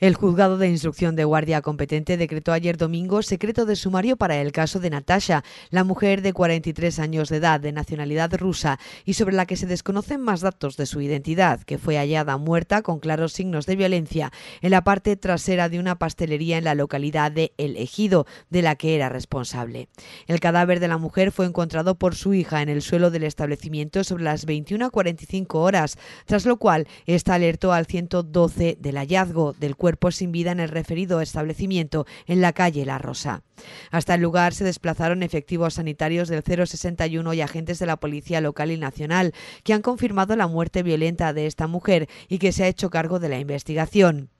El juzgado de instrucción de guardia competente decretó ayer domingo secreto de sumario para el caso de Natasha, la mujer de 43 años de edad de nacionalidad rusa y sobre la que se desconocen más datos de su identidad, que fue hallada muerta con claros signos de violencia en la parte trasera de una pastelería en la localidad de El Ejido, de la que era responsable. El cadáver de la mujer fue encontrado por su hija en el suelo del establecimiento sobre las 21.45 horas, tras lo cual está alertó al 112 del hallazgo del cuerpo sin vida en el referido establecimiento en la calle La Rosa. Hasta el lugar se desplazaron efectivos sanitarios del 061 y agentes de la policía local y nacional que han confirmado la muerte violenta de esta mujer y que se ha hecho cargo de la investigación.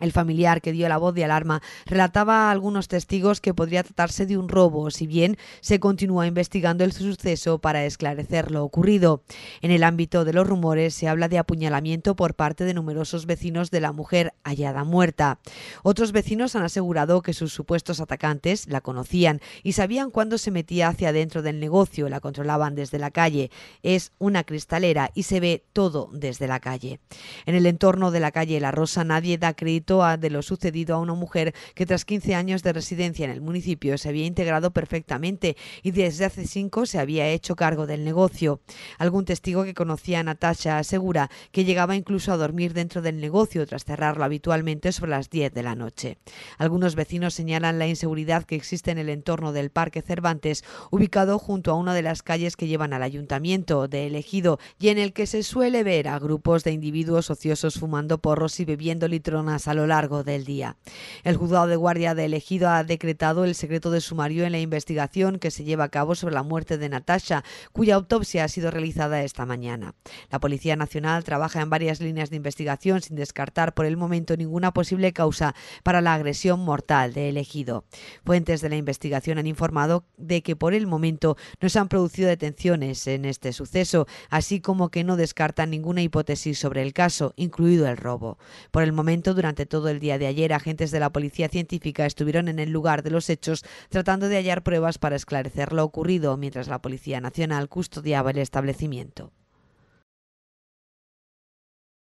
El familiar que dio la voz de alarma relataba a algunos testigos que podría tratarse de un robo, si bien se continúa investigando el suceso para esclarecer lo ocurrido. En el ámbito de los rumores se habla de apuñalamiento por parte de numerosos vecinos de la mujer hallada muerta. Otros vecinos han asegurado que sus supuestos atacantes la conocían y sabían cuándo se metía hacia adentro del negocio, la controlaban desde la calle. Es una cristalera y se ve todo desde la calle. En el entorno de la calle La Rosa nadie da crédito de lo sucedido a una mujer que tras 15 años de residencia en el municipio se había integrado perfectamente y desde hace cinco se había hecho cargo del negocio. Algún testigo que conocía a Natasha asegura que llegaba incluso a dormir dentro del negocio tras cerrarlo habitualmente sobre las 10 de la noche. Algunos vecinos señalan la inseguridad que existe en el entorno del Parque Cervantes, ubicado junto a una de las calles que llevan al ayuntamiento de Elegido y en el que se suele ver a grupos de individuos ociosos fumando porros y bebiendo litronas al lo largo del día. El juzgado de guardia de elegido ha decretado el secreto de sumario en la investigación que se lleva a cabo sobre la muerte de Natasha, cuya autopsia ha sido realizada esta mañana. La Policía Nacional trabaja en varias líneas de investigación sin descartar por el momento ninguna posible causa para la agresión mortal de elegido. Fuentes de la investigación han informado de que por el momento no se han producido detenciones en este suceso, así como que no descartan ninguna hipótesis sobre el caso, incluido el robo. Por el momento, durante todo el día de ayer, agentes de la policía científica estuvieron en el lugar de los hechos tratando de hallar pruebas para esclarecer lo ocurrido mientras la Policía Nacional custodiaba el establecimiento.